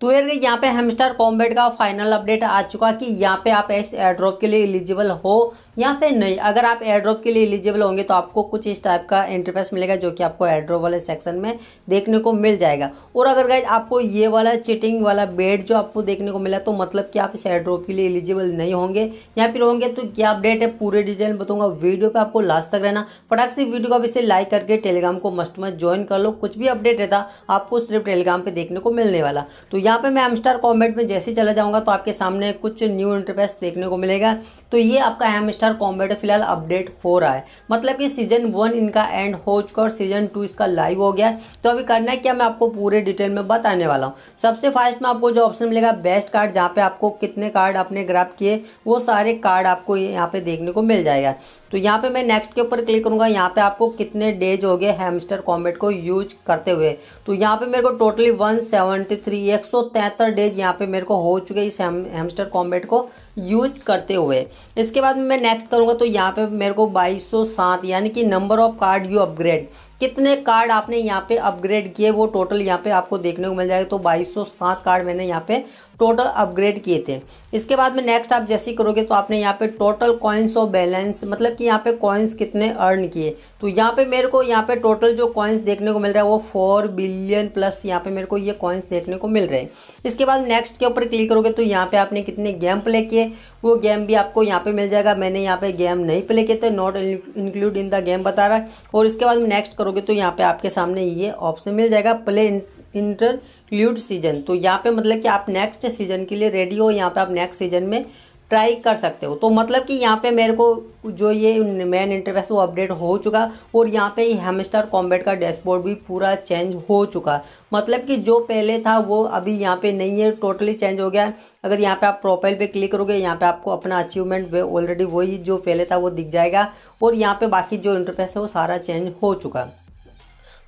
तो यार यहाँ पे हेमस्टार कॉम्बेट का फाइनल अपडेट आ चुका कि यहाँ पे आप इस एयड्रॉप के लिए एलिजिबल हो या फिर नहीं अगर आप एयड्रॉप के लिए एलिजिबल होंगे तो आपको कुछ इस टाइप का इंटरफेस मिलेगा जो कि आपको एयर वाले सेक्शन में देखने को मिल जाएगा और अगर गए आपको ये वाला चिटिंग वाला बेड जो आपको देखने को मिला तो मतलब कि आप इस एड्रॉप के लिए एलिजिबल नहीं होंगे या फिर होंगे तो क्या अपडेट है पूरे डिटेल बताऊंगा वीडियो पर आपको लास्ट तक रहना फटाक से वीडियो को इसे लाइक करके टेलीग्राम को मस्ट मस्ट ज्वाइन कर लो कुछ भी अपडेट रहता आपको सिर्फ टेलीग्राम पर देखने को मिलने वाला तो यहाँ पे मैं एमस्टार कॉम्बैट में जैसे चला जाऊँगा तो आपके सामने कुछ न्यू इंटरफेस देखने को मिलेगा तो ये आपका एमस्टार कॉम्बैट फिलहाल अपडेट हो रहा है मतलब कि सीजन वन इनका एंड हो चुका और सीजन टू इसका लाइव हो गया तो अभी करना है क्या मैं आपको पूरे डिटेल में बताने वाला हूँ सबसे फास्ट में आपको जो ऑप्शन मिलेगा बेस्ट कार्ड जहाँ पे आपको कितने कार्ड आपने ग्राफ किए वो सारे कार्ड आपको यहाँ पे देखने को मिल जाएगा तो यहाँ पे मैं नेक्स्ट के ऊपर क्लिक करूँगा यहाँ पे आपको कितने डेज हो गए हेमस्टर कॉम्बेट को यूज करते हुए तो यहाँ पे मेरे को totally one seventy three X days यहाँ पे मेरे को हो चुके इस हेम, हेमस्टर कॉम्बेट को यूज करते हुए इसके बाद मैं नेक्स्ट करूँगा तो यहाँ पे मेरे को बाईस सौ यानी कि number of card you upgrade कितने कार्ड आपने यहाँ पे अपग्रेड किए वो टोटल यहाँ पे आपको देखने को मिल जाएगा तो सात कार्ड मैंने यहाँ पे टोटल अपग्रेड किए थे इसके बाद में नेक्स्ट आप जैसे करोगे तो आपने यहाँ पे टोटल कॉइन्स और बैलेंस मतलब कि यहाँ पे कॉइन्स कितने अर्न किए तो यहाँ पे मेरे को यहाँ पे टोटल जो कॉइन्स देखने को मिल रहा है वो फोर बिलियन प्लस यहाँ पे मेरे को ये कॉइन्स देखने को मिल रहे हैं इसके बाद नेक्स्ट के ऊपर क्लिक करोगे तो यहाँ पे आपने कितने गेम प्ले किए है वो गेम भी आपको यहाँ पे मिल जाएगा मैंने यहाँ पे गेम नहीं प्ले किए थे not include in the game बता रहा है और इसके बाद नेक्स्ट करोगे तो यहाँ पे आपके सामने ये ऑप्शन मिल जाएगा प्ले इंटरक्लूड सीजन तो यहाँ पे मतलब कि आप नेक्स्ट सीजन के लिए रेडी हो यहाँ पे आप नेक्स्ट सीजन में ट्राई कर सकते हो तो मतलब कि यहाँ पे मेरे को जो ये मेन इंटरफेस वो अपडेट हो चुका और यहाँ पे हेमस्टार कॉम्बेट का डैशबोर्ड भी पूरा चेंज हो चुका मतलब कि जो पहले था वो अभी यहाँ पे नहीं है टोटली चेंज हो गया अगर यहाँ पे आप प्रोफाइल पे क्लिक करोगे यहाँ पे आपको अपना अचीवमेंट ऑलरेडी वही जो पहले था वो दिख जाएगा और यहाँ पर बाकी जो इंटरफेस है वो सारा चेंज हो चुका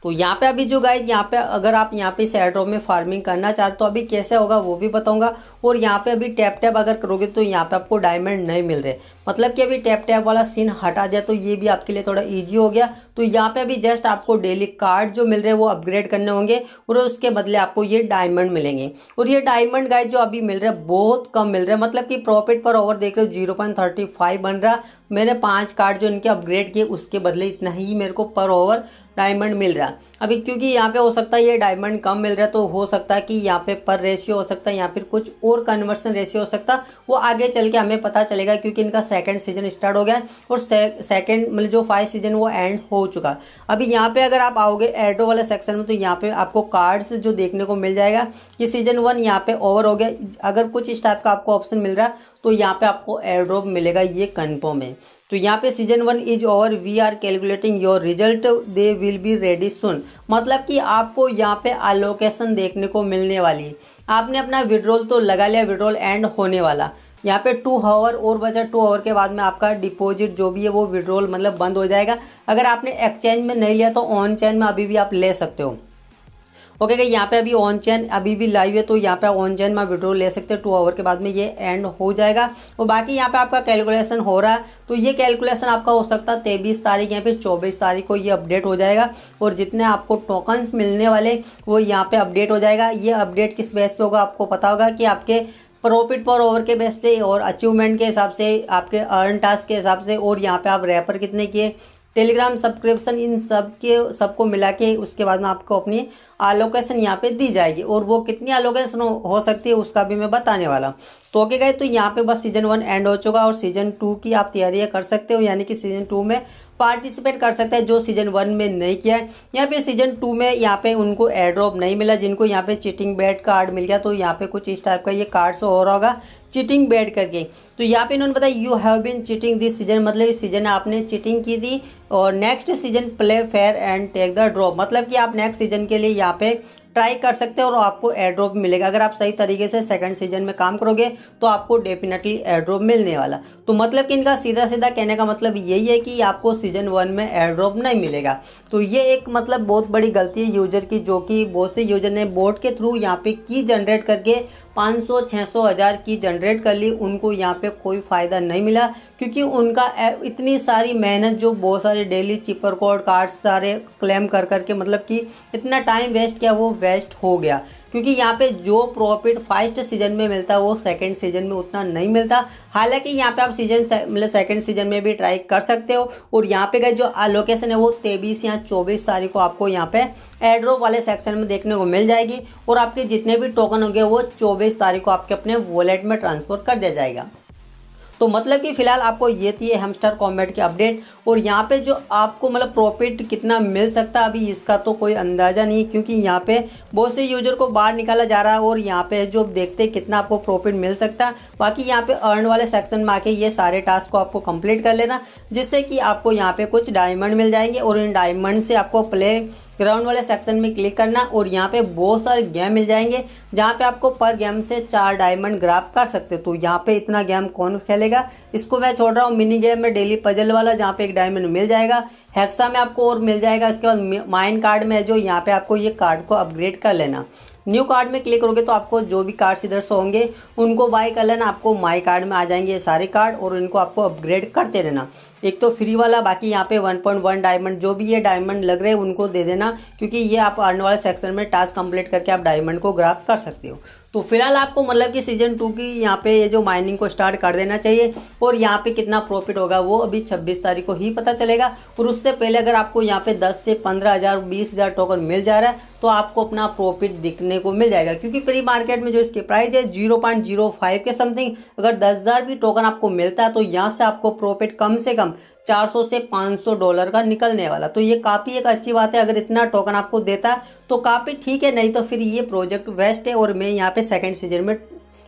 तो यहाँ पे अभी जो गाइज यहाँ पे अगर आप यहाँ पे सैड्रो में फार्मिंग करना चाहते हो तो अभी कैसे होगा वो भी बताऊंगा और यहाँ पे अभी टैप टैप अगर करोगे तो यहाँ पे आपको डायमंड नहीं मिल रहे मतलब कि अभी टैप टैप वाला सीन हटा दिया तो ये भी आपके लिए थोड़ा इजी हो गया तो यहाँ पे अभी जस्ट आपको डेली कार्ड जो मिल रहे हैं वो अपग्रेड करने होंगे और उसके बदले आपको ये डायमंड मिलेंगे और ये डायमंड गाइज जो अभी मिल रहा है बहुत कम मिल रहा है मतलब कि प्रॉफिट पर ओवर देख रहे हो जीरो बन रहा मैंने पाँच कार्ड जो इनके अपग्रेड किए उसके बदले इतना ही मेरे को पर ओवर डायमंड मिल रहा अभी क्योंकि यहाँ पे हो सकता है ये डायमंड कम मिल रहा है तो हो सकता है कि यहाँ पे पर रेशियो हो सकता है यहाँ पर कुछ और कन्वर्सन रेशियो हो सकता है वो आगे चल के हमें पता चलेगा क्योंकि इनका सेकंड सीजन स्टार्ट हो गया और सेकंड मतलब जो फाइव सीजन वो एंड हो चुका अभी यहाँ पे अगर आप आओगे एडो वाले सेक्शन में तो यहाँ पे आपको कार्ड्स जो देखने को मिल जाएगा कि सीजन वन यहाँ पे ओवर हो गया अगर कुछ इस टाइप का आपको ऑप्शन मिल रहा है तो यहाँ पे आपको एयर ड्रॉप मिलेगा ये कन्फर्म है तो यहाँ पे season one is over we are calculating your result they will be ready soon मतलब कि आपको यहाँ पे अलोकेशन देखने को मिलने वाली है आपने अपना विड्रोल तो लगा लिया विड्रोल एंड होने वाला यहाँ पे टू हावर और बचा टू हावर के बाद में आपका डिपॉजिट जो भी है वो विड्रोल मतलब बंद हो जाएगा अगर आपने एक्सचेंज में नहीं लिया तो ऑन चेन में अभी भी आप ले सकते हो ओके okay, यहाँ पे अभी ऑन चैन अभी भी लाइव है तो यहाँ पे ऑन चैन में विड्रो ले सकते हैं टू आवर के बाद में ये एंड हो जाएगा और बाकी यहाँ पे आपका कैलकुलेशन हो रहा है तो ये कैलकुलेशन आपका हो सकता है तेबीस तारीख या फिर चौबीस तारीख को ये अपडेट हो जाएगा और जितने आपको टोकन्स मिलने वाले वो यहाँ पर अपडेट हो जाएगा ये अपडेट किस बेस पर होगा आपको पता होगा कि आपके प्रॉफिट पर ओवर के बेस पे और अचीवमेंट के हिसाब से आपके अर्न टास्क के हिसाब से और यहाँ पे आप रैपर कितने किए टेलीग्राम सब्सक्रिप्शन इन सब के सबको मिला के उसके बाद में आपको अपनी आलोकेशन यहाँ पे दी जाएगी और वो कितनी आलोकेशन हो सकती है उसका भी मैं बताने वाला हूँ तो ओके गए तो यहाँ पे बस सीजन वन एंड हो चुका और सीजन टू की आप तैयारियाँ कर सकते हो यानी कि सीजन टू में पार्टिसिपेट कर सकते हैं जो सीजन वन में नहीं किया है या फिर सीजन टू में यहाँ पे उनको एड्रॉप नहीं मिला जिनको यहाँ पे चिटिंग बैड कार्ड मिल गया तो यहाँ पे कुछ इस टाइप का ये कार्ड से हो रहा होगा चिटिंग बैड करके तो यहाँ पे इन्होंने बताया you have been cheating this season मतलब इस सीजन आपने चिटिंग की थी और next season play fair and take the drop मतलब कि आप नेक्स्ट सीजन के लिए यहाँ पे ट्राई कर सकते हैं और आपको एड्रोप मिलेगा अगर आप सही तरीके से सेकंड सीजन में काम करोगे तो आपको डेफिनेटली एड्रोप मिलने वाला तो मतलब कि इनका सीधा सीधा कहने का मतलब यही है कि आपको सीजन वन में एड्रोप नहीं मिलेगा तो ये एक मतलब बहुत बड़ी गलती है यूजर की जो कि बहुत से यूजर ने बोर्ड के थ्रू यहाँ पे की जनरेट करके 500 600 हज़ार की जनरेट कर ली उनको यहाँ पे कोई फ़ायदा नहीं मिला क्योंकि उनका इतनी सारी मेहनत जो बहुत सारे डेली चिपर कोड कार्ड्स सारे क्लेम कर करके मतलब कि इतना टाइम वेस्ट किया वो वेस्ट हो गया क्योंकि यहाँ पे जो प्रॉफिट फर्स्ट सीजन में मिलता है वो सेकंड सीजन में उतना नहीं मिलता हालांकि यहाँ पे आप सीजन मतलब सेकंड सीजन में भी ट्राई कर सकते हो और यहाँ पे का जो लोकेशन है वो तेबीस या चौबीस तारीख को आपको यहाँ पे एड्रो वाले सेक्शन में देखने को मिल जाएगी और आपके जितने भी टोकन होंगे वो चौबीस तारीख को आपके अपने वॉलेट में ट्रांसफर कर दिया जाएगा तो मतलब कि फ़िलहाल आपको ये थी हेमस्टर कॉम्बैट की अपडेट और यहाँ पे जो आपको मतलब प्रॉफिट कितना मिल सकता है अभी इसका तो कोई अंदाज़ा नहीं क्योंकि यहाँ पे बहुत से यूजर को बाहर निकाला जा रहा है और यहाँ पे जो देखते हैं कितना आपको प्रॉफिट मिल सकता है बाकी यहाँ पे अर्न वाले सेक्शन में आके ये सारे टास्क को आपको कंप्लीट कर लेना जिससे कि आपको यहाँ पर कुछ डायमंड मिल जाएंगे और इन डायमंड से आपको प्ले ग्राउंड वाले सेक्शन में क्लिक करना और यहाँ पे बहुत सारे गेम मिल जाएंगे जहाँ पे आपको पर गेम से चार डायमंड ग्राफ कर सकते हो तो यहाँ पे इतना गेम कौन खेलेगा इसको मैं छोड़ रहा हूँ मिनी गेम में डेली पजल वाला जहाँ पे एक डायमंड मिल जाएगा हेक्सा में आपको और मिल जाएगा इसके बाद माइन कार्ड में जो यहाँ पे आपको ये कार्ड को अपग्रेड कर लेना न्यू कार्ड में क्लिक करोगे तो आपको जो भी कार्ड्स इधर से होंगे उनको बाय कर लेना आपको माई कार्ड में आ जाएंगे ये सारे कार्ड और इनको आपको अपग्रेड करते रहना एक तो फ्री वाला बाकी यहाँ पे 1.1 डायमंड जो भी ये डायमंड लग रहे हैं उनको दे देना क्योंकि ये आप आने वाले सेक्शन में टास्क कंप्लीट करके आप डायमंड को ग्राफ कर सकते हो तो फिलहाल आपको मतलब कि सीजन टू की यहाँ पे ये जो माइनिंग को स्टार्ट कर देना चाहिए और यहाँ पे कितना प्रॉफिट होगा वो अभी छब्बीस तारीख को ही पता चलेगा और उससे पहले अगर आपको यहाँ पे दस से पंद्रह हज़ार बीस हज़ार टोकन मिल जा रहा है तो आपको अपना प्रॉफिट दिखने को मिल जाएगा क्योंकि प्री मार्केट में जो इसके प्राइस है जीरो पॉइंट जीरो फाइव के समथिंग अगर दस हज़ार भी टोकन आपको मिलता है तो यहाँ से आपको प्रॉफिट कम से कम 400 से 500 डॉलर का निकलने वाला तो ये काफ़ी एक अच्छी बात है अगर इतना टोकन आपको देता है तो काफ़ी ठीक है नहीं तो फिर ये प्रोजेक्ट वेस्ट है और मैं यहाँ पे सेकंड सीजन में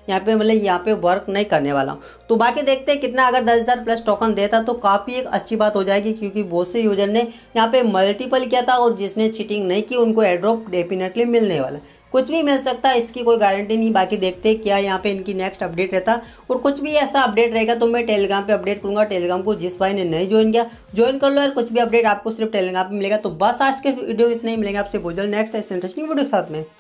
यहाँ पे मतलब यहाँ पे वर्क नहीं करने वाला हूँ तो बाकी देखते हैं कितना अगर दस हज़ार प्लस टोकन देता तो काफ़ी एक अच्छी बात हो जाएगी क्योंकि बहुत से यूजर ने यहाँ पे मल्टीपल किया था और जिसने चीटिंग नहीं की उनको एड्रॉप डेफिनेटली मिलने वाला कुछ भी मिल सकता है इसकी कोई गारंटी नहीं बाकी देखते हैं क्या यहाँ पे इनकी नेक्स्ट अपडेट रहता और कुछ भी ऐसा अपडेट रहेगा तो मैं टेलीग्राम पे अपडेट करूँगा टेलीग्राम को जिस भाई ने नहीं ज्वाइन किया ज्वाइन कर लो यार कुछ भी अपडेट आपको सिर्फ टेलीग्राम पे मिलेगा तो बस आज के वीडियो इतना ही मिलेगा आपसे बोझल नेक्स्ट ऐसे इंटरेस्टिंग वीडियो साथ में